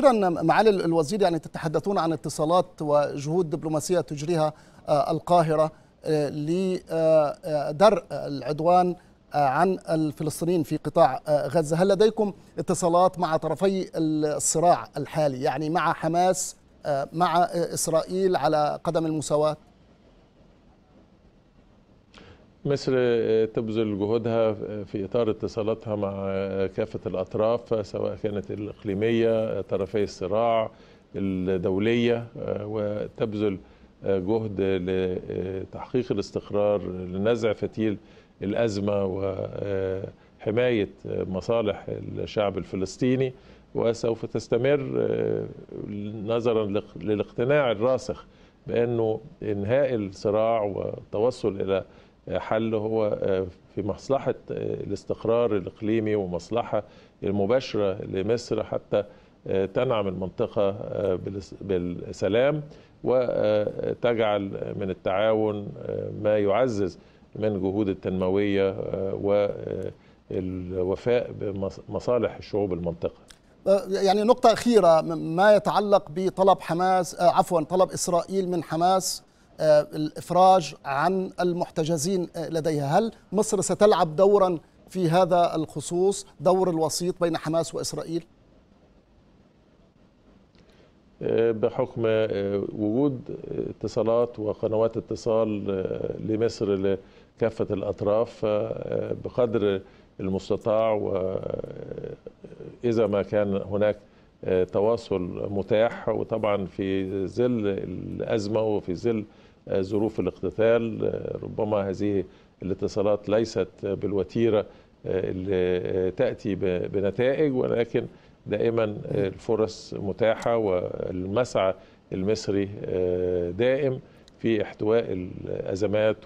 أخيرا معالي الوزير يعني تتحدثون عن اتصالات وجهود دبلوماسية تجريها آه، القاهرة آه، لدرء العدوان آه، عن الفلسطينيين في قطاع غزة هل لديكم اتصالات مع طرفي الصراع الحالي يعني مع حماس مع إسرائيل على قدم المساواة مصر آه، تبذل جهودها آه، في اطار اتصالاتها مع آه، كافه الاطراف سواء كانت الاقليميه طرفي الصراع الدوليه وتبذل جهد لتحقيق الاستقرار لنزع فتيل الازمه وحمايه مصالح الشعب الفلسطيني وسوف تستمر نظرا للاقتناع الراسخ بانه انهاء الصراع والتوصل الى حل هو آه، في مصلحه آه، الاستقرار الاقليمي ومصلحه المباشره لمصر حتى آه، تنعم المنطقه بالسلام وتجعل من التعاون ما يعزز من جهود التنمويه والوفاء بمصالح الشعوب المنطقه. يعني نقطة أخيرة ما يتعلق بطلب حماس عفوا طلب إسرائيل من حماس آه، الافراج عن المحتجزين لديها هل مصر ستلعب دورا في هذا الخصوص دور الوسيط بين حماس واسرائيل آه، بحكم آه، وجود اتصالات وقنوات اتصال لمصر لكافه الاطراف بقدر المستطاع واذا ما كان هناك تواصل متاح وطبعا في ظل الازمه وفي ظل ظروف الاقتتال ربما هذه الاتصالات ليست بالوتيرة آه، اللي تأتي بنتائج ولكن دائما الفرص متاحة والمسعى المصري آه، دائم في احتواء الأزمات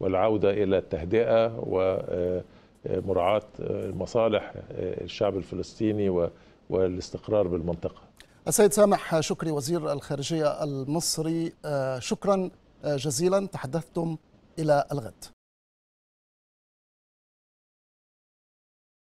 والعودة إلى التهدئة ومراعاة آه، مصالح الشعب الفلسطيني والاستقرار بالمنطقة السيد سامح شكري وزير الخارجية المصري شكرا آه، جزيلا تحدثتم إلى الغد